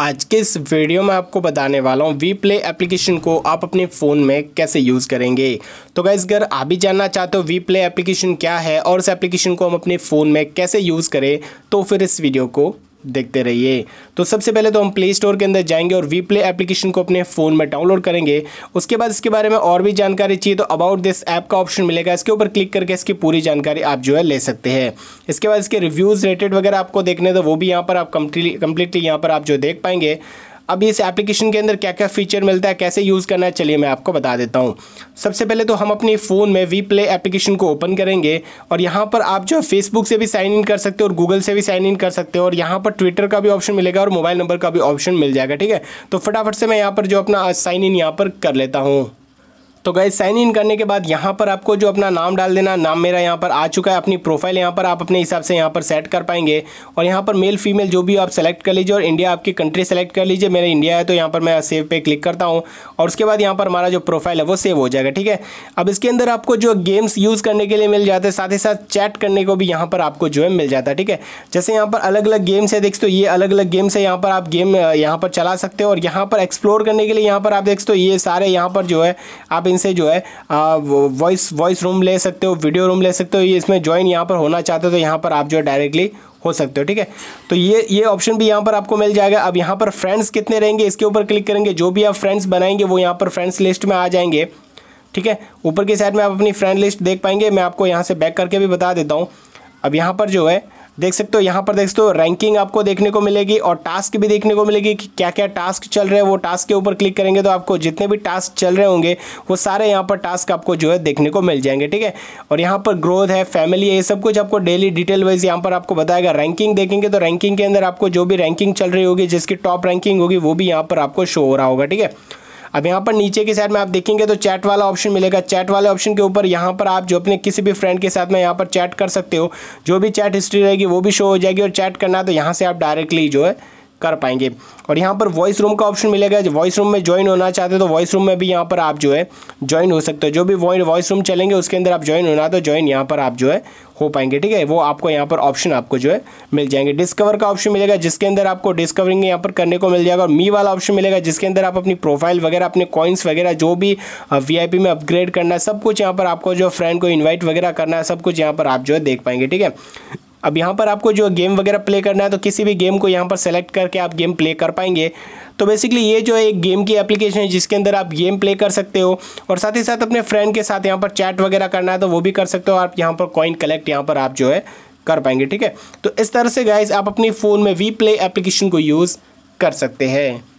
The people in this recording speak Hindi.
आज के इस वीडियो में आपको बताने वाला हूँ वी प्ले एप्लीकेशन को आप अपने फ़ोन में कैसे यूज़ करेंगे तो गैस अगर आप भी जानना चाहते हो वी प्ले एप्लीकेशन क्या है और इस एप्लीकेशन को हम अपने फ़ोन में कैसे यूज़ करें तो फिर इस वीडियो को देखते रहिए तो सबसे पहले तो हम प्ले स्टोर के अंदर जाएंगे और वी प्ले एप्लीकेशन को अपने फ़ोन में डाउनलोड करेंगे उसके बाद इसके बारे में और भी जानकारी चाहिए तो अबाउट दिस ऐप का ऑप्शन मिलेगा इसके ऊपर क्लिक करके इसकी पूरी जानकारी आप जो है ले सकते हैं इसके बाद इसके रिव्यूज़ रेटेड वगैरह आपको देखने तो वो भी यहाँ पर आप कम्प्लीटली यहाँ पर आप जो देख पाएंगे अब इस एप्लीकेशन के अंदर क्या क्या फीचर मिलता है कैसे यूज़ करना है चलिए मैं आपको बता देता हूँ सबसे पहले तो हम अपने फ़ोन में वी प्ले एप्लीकेशन को ओपन करेंगे और यहाँ पर आप जो फेसबुक से भी साइन इन कर सकते हो और गूगल से भी साइन इन कर सकते हो और यहाँ पर ट्विटर का भी ऑप्शन मिलेगा और मोबाइल नंबर का भी ऑप्शन मिल जाएगा ठीक है तो फटाफट से मैं यहाँ पर जो अपना साइन इन यहाँ पर कर लेता हूँ तो गए साइन इन करने के बाद यहाँ पर आपको जो अपना नाम डाल देना नाम मेरा यहाँ पर आ चुका है अपनी प्रोफाइल यहाँ पर आप अपने हिसाब से यहाँ पर सेट कर पाएंगे और यहाँ पर मेल फीमेल जो भी आप सेलेक्ट कर लीजिए और इंडिया आपकी कंट्री सेलेक्ट कर लीजिए मेरा इंडिया है तो यहाँ पर मैं सेव पे क्लिक करता हूँ और उसके बाद यहाँ पर हमारा जो प्रोफाइल है वो सेव हो जाएगा ठीक है अब इसके अंदर आपको जो गेम्स यूज़ करने के लिए मिल जाते हैं साथ ही साथ चैट करने को भी यहाँ पर आपको जो है मिल जाता है ठीक है जैसे यहाँ पर अलग अलग गेम्स है देख तो ये अलग अलग गेम्स है यहाँ पर आप गेम यहाँ पर चला सकते हो और यहाँ पर एक्सप्लोर करने के लिए यहाँ पर आप देख तो ये सारे यहाँ पर जो है आप से जो है वॉइस वॉइस रूम ले सकते हो वीडियो रूम ले सकते हो ये इसमें ज्वाइन यहाँ पर होना चाहते हो तो यहाँ पर आप जो है डायरेक्टली हो सकते हो ठीक है तो ये ये ऑप्शन भी यहाँ पर आपको मिल जाएगा अब यहाँ पर फ्रेंड्स कितने रहेंगे इसके ऊपर क्लिक करेंगे जो भी आप फ्रेंड्स बनाएंगे वो यहाँ पर फ्रेंड्स लिस्ट में आ जाएंगे ठीक है ऊपर की साइड में आप अपनी फ्रेंड लिस्ट देख पाएंगे मैं आपको यहाँ से बैक करके भी बता देता हूँ अब यहाँ पर जो है देख सकते हो यहाँ पर देख सकते हो रैंकिंग आपको देखने को मिलेगी और टास्क भी देखने को मिलेगी कि क्या क्या टास्क चल रहे हैं वो टास्क के ऊपर क्लिक करेंगे तो आपको जितने भी टास्क चल रहे होंगे वो सारे यहाँ पर टास्क आपको जो है देखने को मिल जाएंगे ठीक है और यहाँ पर ग्रोथ है फैमिली है ये सब कुछ आपको डेली डिटेल वाइज यहाँ पर आपको बताएगा रैंकिंग देखेंगे तो रैंकिंग के अंदर आपको जो भी रैंकिंग चल रही होगी जिसकी टॉप रैंकिंग होगी वो भी यहाँ पर आपको शो हो रहा होगा ठीक है अब यहाँ पर नीचे की साइड में आप देखेंगे तो चैट वाला ऑप्शन मिलेगा चैट वाले ऑप्शन के ऊपर यहाँ पर आप जो अपने किसी भी फ्रेंड के साथ में यहाँ पर चैट कर सकते हो जो भी चैट हिस्ट्री रहेगी वो भी शो हो जाएगी और चैट करना तो यहाँ से आप डायरेक्टली जो है कर पाएंगे और यहाँ पर वॉइस रूम का ऑप्शन मिलेगा वॉइस रूम में ज्वाइन होना चाहते हैं तो वॉइस रूम में भी यहाँ पर आप जो है ज्वाइन हो सकते हो जो भी वॉइस रूम चलेंगे उसके अंदर आप ज्वाइन होना तो ज्वाइन यहाँ पर आप जो है हो पाएंगे ठीक है वो आपको यहाँ पर ऑप्शन आपको जो है मिल जाएंगे डिस्कवर का ऑप्शन मिलेगा जिसके अंदर आपको डिस्कवरिंग यहाँ पर करने को मिल जाएगा और मी वाला ऑप्शन मिलेगा जिसके अंदर आप अपनी प्रोफाइल वगैरह अपने कॉइन्स वगैरह जो भी वीआईपी में अपग्रेड करना है सब कुछ यहाँ पर आपको जो फ्रेंड को इन्वाइट वगैरह करना है सब कुछ यहाँ पर आप जो है देख पाएंगे ठीक है अब यहाँ पर आपको जो गेम वगैरह प्ले करना है तो किसी भी गेम को यहाँ पर सेलेक्ट करके आप गेम प्ले कर पाएंगे तो बेसिकली ये जो है एक गेम की एप्लीकेशन है जिसके अंदर आप गेम प्ले कर सकते हो और साथ ही साथ अपने फ्रेंड के साथ यहाँ पर चैट वगैरह करना है तो वो भी कर सकते हो आप यहाँ पर कॉइन कलेक्ट यहाँ पर आप जो है कर पाएंगे ठीक है तो इस तरह से गाइज आप अपने फ़ोन में वी प्ले एप्लीकेशन को यूज़ कर सकते हैं